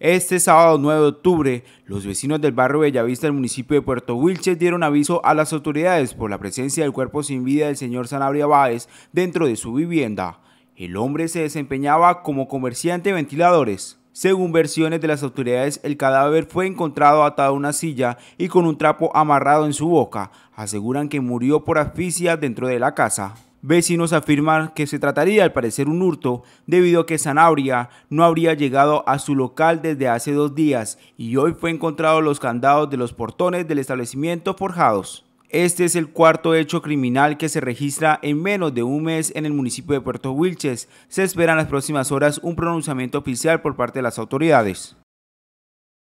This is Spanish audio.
Este sábado 9 de octubre, los vecinos del barrio Bellavista del municipio de Puerto Wilches dieron aviso a las autoridades por la presencia del cuerpo sin vida del señor Sanabria Báez dentro de su vivienda. El hombre se desempeñaba como comerciante de ventiladores. Según versiones de las autoridades, el cadáver fue encontrado atado a una silla y con un trapo amarrado en su boca. Aseguran que murió por asfixia dentro de la casa. Vecinos afirman que se trataría al parecer un hurto debido a que Sanabria no habría llegado a su local desde hace dos días y hoy fue encontrado los candados de los portones del establecimiento forjados. Este es el cuarto hecho criminal que se registra en menos de un mes en el municipio de Puerto Wilches. Se espera en las próximas horas un pronunciamiento oficial por parte de las autoridades.